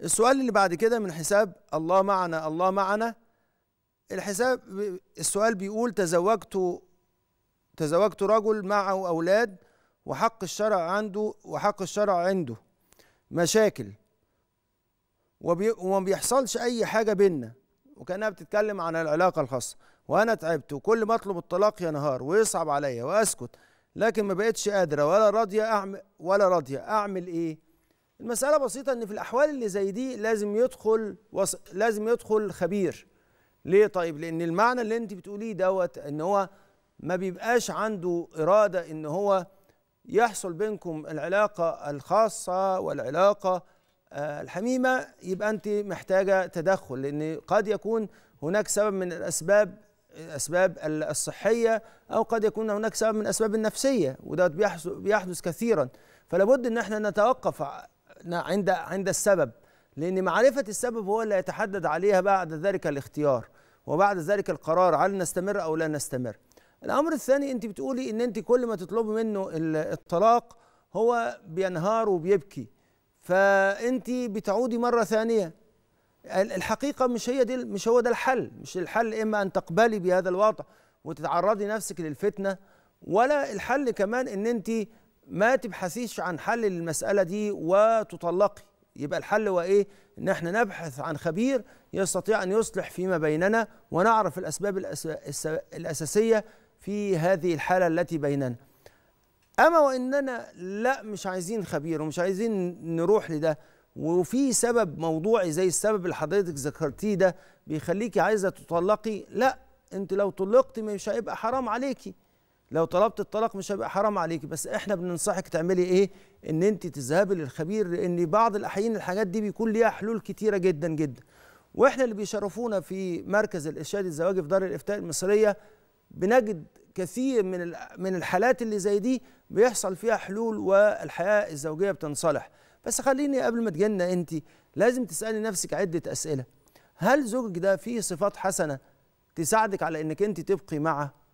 السؤال اللي بعد كده من حساب الله معنا الله معنا الحساب السؤال بيقول تزوجت تزوجت رجل معه أولاد وحق الشرع عنده وحق الشرع عنده مشاكل وما بيحصلش أي حاجة بينا وكأنها بتتكلم عن العلاقة الخاصة وأنا تعبت وكل ما أطلب الطلاق ينهار ويصعب عليا وأسكت لكن ما بقتش قادرة ولا راضية أعمل ولا راضية أعمل إيه؟ المسألة بسيطة إن في الأحوال اللي زي دي لازم يدخل وص... لازم يدخل خبير ليه طيب؟ لأن المعنى اللي أنت بتقوليه دوت إن هو ما بيبقاش عنده إرادة إن هو يحصل بينكم العلاقة الخاصة والعلاقة آه، الحميمة يبقى أنت محتاجة تدخل لأن قد يكون هناك سبب من الأسباب الأسباب الصحية أو قد يكون هناك سبب من الأسباب النفسية وده بيحدث كثيرا فلابد أن احنا نتوقف عند عند السبب لأن معرفة السبب هو اللي يتحدد عليها بعد ذلك الاختيار وبعد ذلك القرار هل نستمر أو لا نستمر الأمر الثاني أنت بتقولي أن أنت كل ما تطلبي منه الطلاق هو بينهار وبيبكي فأنت بتعودي مرة ثانية الحقيقة مش هي دي مش هو ده الحل مش الحل إما أن تقبلي بهذا الوضع وتتعرضي نفسك للفتنة ولا الحل كمان أن أنت ما تبحثيش عن حل للمسألة دي وتطلقي يبقى الحل هو إيه؟ إن إحنا نبحث عن خبير يستطيع أن يصلح فيما بيننا ونعرف الأسباب الأساسية في هذه الحالة التي بيننا أما وإننا لا مش عايزين خبير ومش عايزين نروح لده وفي سبب موضوعي زي السبب اللي حضرتك ذكرتيه ده بيخليكي عايزه تطلقي لا انت لو طلقتي مش هيبقى حرام عليكي لو طلبت الطلاق مش هيبقى حرام عليك بس احنا بننصحك تعملي ايه ان انت تذهبي للخبير لان بعض الاحيان الحاجات دي بيكون ليها حلول كتيره جدا جدا واحنا اللي بيشرفونا في مركز الارشاد الزواجي في دار الافتاء المصريه بنجد كثير من من الحالات اللي زي دي بيحصل فيها حلول والحياه الزوجيه بتنصلح بس خليني قبل ما تجينا انت لازم تسالي نفسك عده اسئله هل زوجك ده فيه صفات حسنه تساعدك على انك انت تبقي معه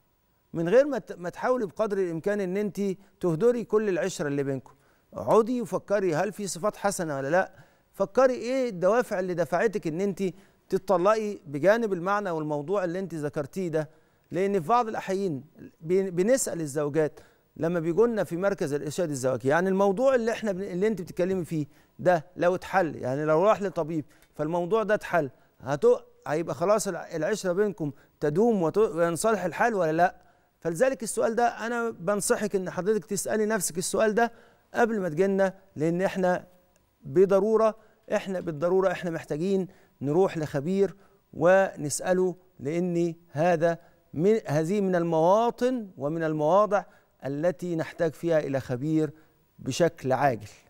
من غير ما تحاولي بقدر الامكان ان انت تهدري كل العشره اللي بينكم اقعدي وفكري هل في صفات حسنه ولا لا فكري ايه الدوافع اللي دفعتك ان انت تتطلقي بجانب المعنى والموضوع اللي انت ذكرتيه ده لان في بعض الاحيان بنسال الزوجات لما بيجونا في مركز الارشاد الزواجي يعني الموضوع اللي احنا اللي انت بتتكلمي فيه ده لو اتحل يعني لو راح لطبيب فالموضوع ده اتحل هتق هيبقى خلاص العشره بينكم تدوم وينصلح الحال ولا لا فلذلك السؤال ده انا بنصحك ان حضرتك تسالي نفسك السؤال ده قبل ما تجينا لان احنا بضروره احنا بالضروره احنا محتاجين نروح لخبير ونساله لان هذا من هذه من المواطن ومن المواضع التي نحتاج فيها الى خبير بشكل عاجل